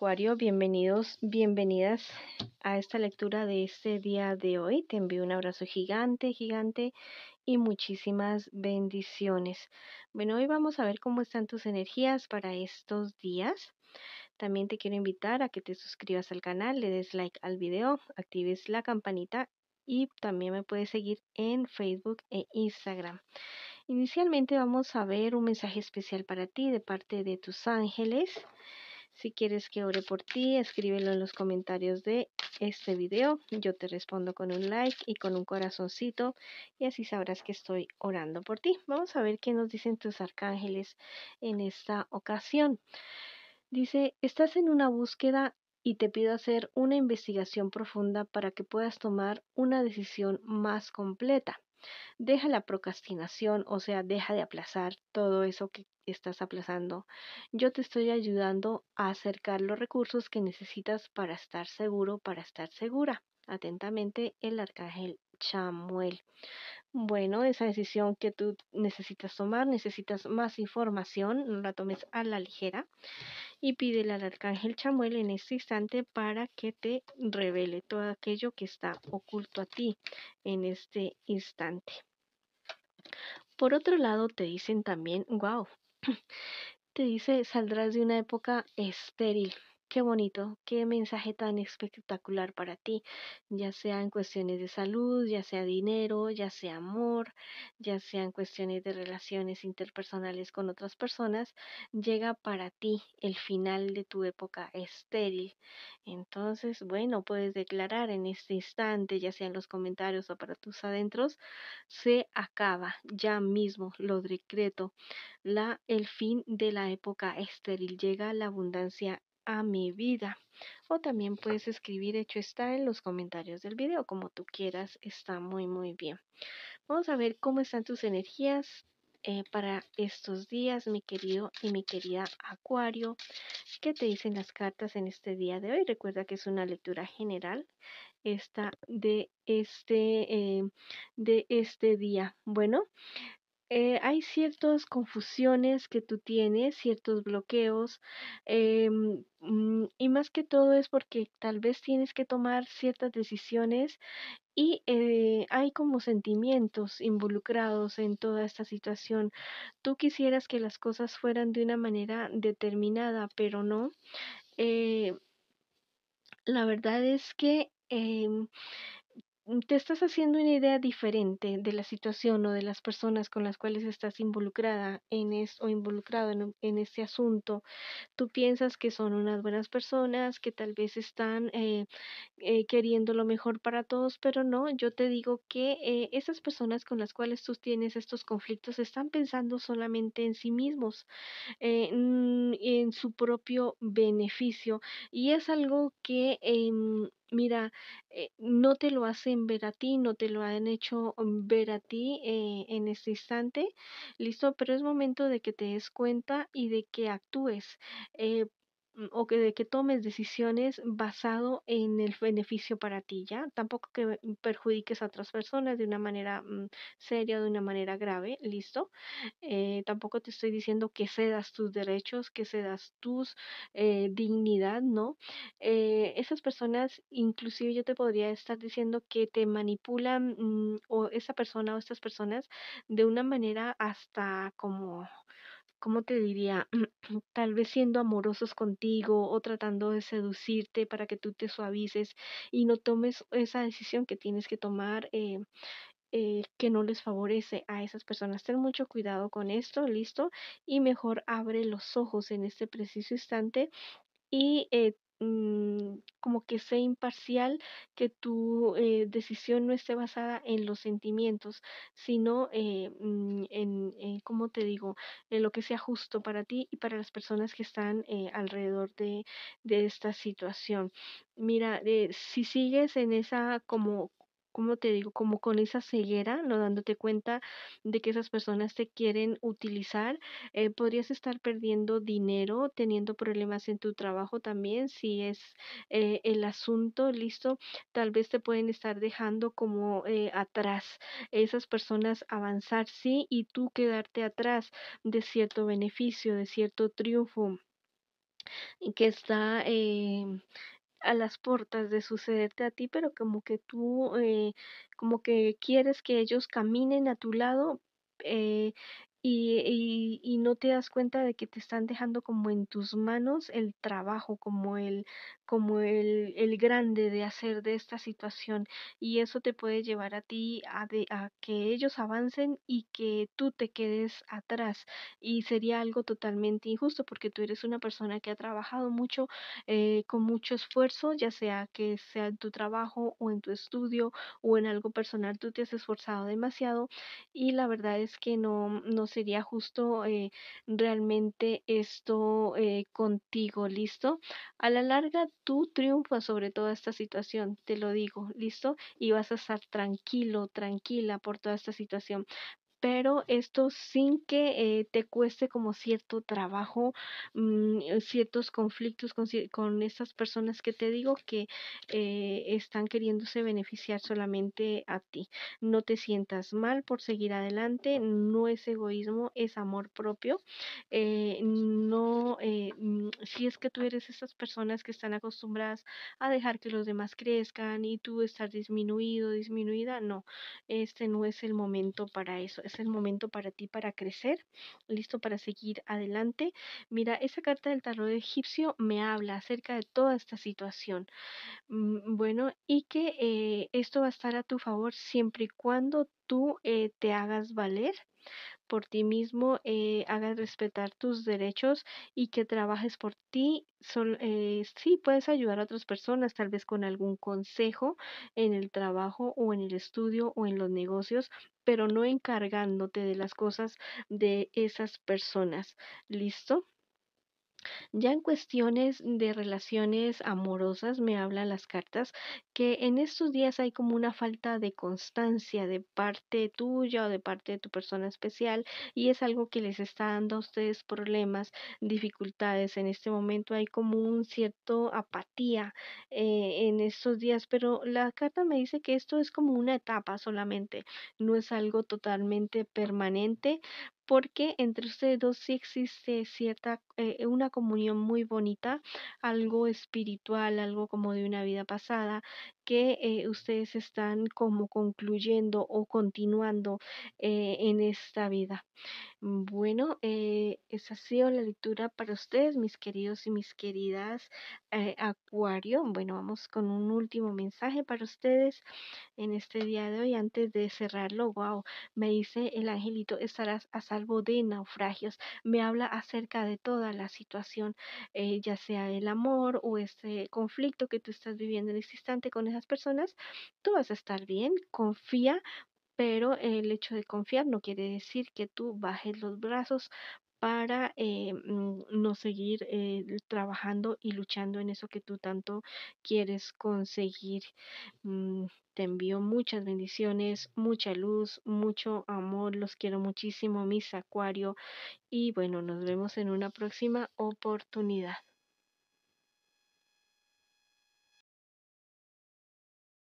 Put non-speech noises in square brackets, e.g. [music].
Acuario, bienvenidos, bienvenidas a esta lectura de este día de hoy. Te envío un abrazo gigante, gigante y muchísimas bendiciones. Bueno, hoy vamos a ver cómo están tus energías para estos días. También te quiero invitar a que te suscribas al canal, le des like al video, actives la campanita y también me puedes seguir en Facebook e Instagram. Inicialmente vamos a ver un mensaje especial para ti de parte de tus ángeles. Si quieres que ore por ti, escríbelo en los comentarios de este video. Yo te respondo con un like y con un corazoncito y así sabrás que estoy orando por ti. Vamos a ver qué nos dicen tus arcángeles en esta ocasión. Dice, estás en una búsqueda y te pido hacer una investigación profunda para que puedas tomar una decisión más completa. Deja la procrastinación, o sea, deja de aplazar todo eso que estás aplazando. Yo te estoy ayudando a acercar los recursos que necesitas para estar seguro, para estar segura. Atentamente, el arcángel Chamuel. Bueno, esa decisión que tú necesitas tomar, necesitas más información, no la tomes a la ligera y pídele al arcángel Chamuel en este instante para que te revele todo aquello que está oculto a ti en este instante. Por otro lado, te dicen también, wow, [clears throat] te dice, saldrás de una época estéril, Qué bonito, qué mensaje tan espectacular para ti, ya sea en cuestiones de salud, ya sea dinero, ya sea amor, ya sean cuestiones de relaciones interpersonales con otras personas, llega para ti el final de tu época estéril. Entonces, bueno, puedes declarar en este instante, ya sea en los comentarios o para tus adentros, se acaba ya mismo, lo decreto, la, el fin de la época estéril, llega la abundancia a mi vida. O también puedes escribir, hecho está, en los comentarios del video, como tú quieras, está muy, muy bien. Vamos a ver cómo están tus energías eh, para estos días, mi querido y mi querida Acuario. ¿Qué te dicen las cartas en este día de hoy? Recuerda que es una lectura general esta de este, eh, de este día. Bueno, eh, hay ciertas confusiones que tú tienes, ciertos bloqueos, em, mm, y más que todo es porque tal vez tienes que tomar ciertas decisiones y eh, hay como sentimientos involucrados en toda esta situación. Tú quisieras que las cosas fueran de una manera determinada, pero no. Eh, la verdad es que em, Mm, te estás haciendo una idea diferente de la situación o de las personas con las cuales estás involucrada en es, o involucrado en, este asunto. Tú piensas que son unas buenas personas, que tal vez están eh, eh, queriendo lo mejor para todos, pero no, yo te digo que eh, esas personas con las cuales tú tienes estos conflictos están pensando solamente en sí mismos, mm, en su propio beneficio. Y es algo que em, mira, eh, no te lo hacen ver a ti, no te lo han hecho mm, ver a ti eh, en este instante, listo, pero es momento de que te des cuenta y de que actúes. Eh, Mm, o que, de que tomes decisiones basado en el beneficio para ti, ¿ya? Tampoco que perjudiques a otras personas de una manera mm, seria, de una manera grave, ¿listo? Eh, tampoco te estoy diciendo que cedas tus derechos, que cedas tus eh, dignidad, ¿no? Eh, esas personas, inclusive yo te podría estar diciendo que te manipulan mm, o esa persona o estas personas de una manera hasta como ¿cómo te diría? [clears throat] Tal vez siendo amorosos contigo o tratando de seducirte para que tú te suavices y no tomes esa decisión que tienes que tomar. Eh, eh, que no les favorece a esas personas. Ten mucho cuidado con esto, listo, y mejor abre los ojos en este preciso instante y eh, Mm, como que sea imparcial, que tu eh, decisión no esté basada en los sentimientos, sino eh, mm, en, eh, ¿cómo como te digo, en lo que sea justo para ti y para las personas que están alrededor de, de, esta situación. Mira, si sigues en esa como como te digo, como con esa ceguera, no dándote cuenta de que esas personas te quieren utilizar. Eh, podrías estar perdiendo dinero, teniendo problemas en tu trabajo también, si es eh, el asunto, listo. Tal vez te pueden estar dejando como eh, atrás esas personas avanzar, sí, y tú quedarte atrás de cierto beneficio, de cierto triunfo que está em, a las puertas de sucederte a ti, pero como que tú, eh, como que quieres que ellos caminen a tu lado eh, y, y, y, no te das cuenta de que te están dejando como en tus manos el trabajo, como el, como el, grande de hacer de esta situación y eso te puede llevar a ti a, de, a que ellos avancen y que tú te quedes atrás y sería algo totalmente injusto porque tú eres una persona que ha trabajado mucho eh, con mucho esfuerzo ya sea que sea en tu trabajo o en tu estudio o en algo personal tú te has esforzado demasiado y la verdad es que no, no sería justo eh, realmente esto eh, contigo listo a la larga tú triunfas sobre toda esta situación, te lo digo, ¿listo? Y vas a estar tranquilo, tranquila por toda esta situación pero esto sin que eh, te cueste como cierto trabajo, mm, eh, ciertos conflictos con, con estas personas que te digo que eh, están queriéndose beneficiar solamente a ti. No te sientas mal por seguir adelante, no es egoísmo, es amor propio. no, mm, si es que tú eres esas personas que están acostumbradas a dejar que los demás crezcan y tú estás disminuido, disminuida, no, este no es el momento para eso es el momento para ti para crecer, listo para seguir adelante. Mira, esa carta del tarot egipcio me habla acerca de toda esta situación. Mm, bueno, y que eh, esto va a estar a tu favor siempre y cuando tú eh, te hagas valer por ti mismo, eh, hagas respetar tus derechos y que trabajes por ti. Eh, sí, puedes ayudar a otras personas, tal vez con algún consejo en el trabajo o en el estudio o en los negocios, pero no encargándote de las cosas de esas personas. ¿Listo? Ya en cuestiones de relaciones amorosas me hablan las cartas que en estos días hay como una falta de constancia de parte tuya o de parte de tu persona especial y es algo que les está dando a ustedes problemas, dificultades. En este momento hay como un cierto apatía eh, en estos días, pero la carta me dice que esto es como una etapa solamente, no es algo totalmente permanente porque entre ustedes dos sí existe cierta, eh, una comunión muy bonita, algo espiritual, algo como de una vida pasada, que eh, ustedes están como concluyendo o continuando eh, en esta vida. Bueno, eh, esa ha sido la lectura para ustedes, mis queridos y mis queridas Acuario. Bueno, vamos con un último mensaje para ustedes en este día de hoy. Antes de cerrarlo, wow, me dice el angelito, estarás a salvo de naufragios. Me habla acerca de toda la situación, ya sea el amor o este conflicto que tú estás viviendo en este instante con esa personas, tú vas a estar bien, confía, pero el hecho de confiar no quiere decir que tú bajes los brazos para eh, mm, no seguir eh, trabajando y luchando en eso que tú tanto quieres conseguir. Mm, te envío muchas bendiciones, mucha luz, mucho amor. Los quiero muchísimo, mis Acuario. Y bueno, nos vemos en una próxima oportunidad.